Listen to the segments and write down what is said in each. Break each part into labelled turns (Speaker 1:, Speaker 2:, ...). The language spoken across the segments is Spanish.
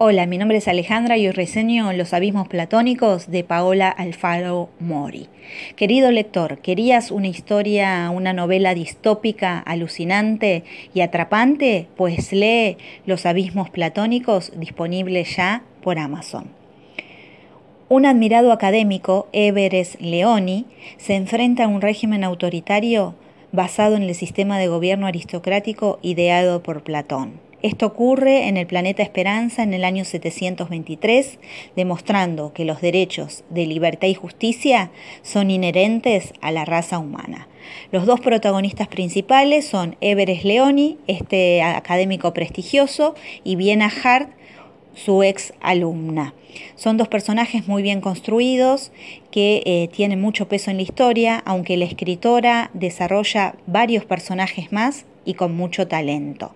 Speaker 1: Hola, mi nombre es Alejandra y hoy reseño Los Abismos Platónicos de Paola Alfaro Mori. Querido lector, ¿querías una historia, una novela distópica, alucinante y atrapante? Pues lee Los Abismos Platónicos disponible ya por Amazon. Un admirado académico, Everest Leoni, se enfrenta a un régimen autoritario basado en el sistema de gobierno aristocrático ideado por Platón. Esto ocurre en el planeta Esperanza en el año 723, demostrando que los derechos de libertad y justicia son inherentes a la raza humana. Los dos protagonistas principales son Everest Leoni, este académico prestigioso, y Viena Hart, su ex alumna. Son dos personajes muy bien construidos que eh, tienen mucho peso en la historia, aunque la escritora desarrolla varios personajes más y con mucho talento.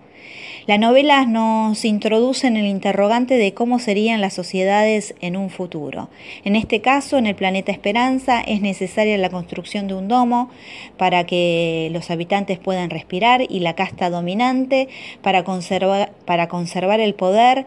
Speaker 1: Las novelas nos introducen el interrogante de cómo serían las sociedades en un futuro. En este caso, en el planeta Esperanza, es necesaria la construcción de un domo para que los habitantes puedan respirar y la casta dominante para, para conservar el poder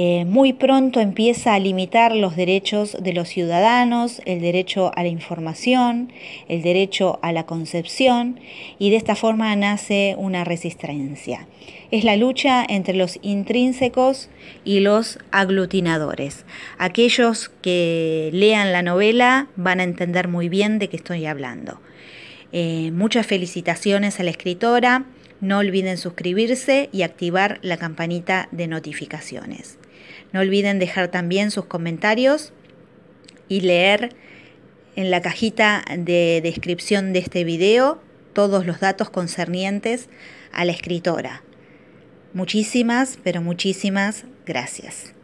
Speaker 1: eh, muy pronto empieza a limitar los derechos de los ciudadanos, el derecho a la información, el derecho a la concepción y de esta forma nace una resistencia. Es la lucha entre los intrínsecos y los aglutinadores. Aquellos que lean la novela van a entender muy bien de qué estoy hablando. Eh, muchas felicitaciones a la escritora no olviden suscribirse y activar la campanita de notificaciones. No olviden dejar también sus comentarios y leer en la cajita de descripción de este video todos los datos concernientes a la escritora. Muchísimas, pero muchísimas gracias.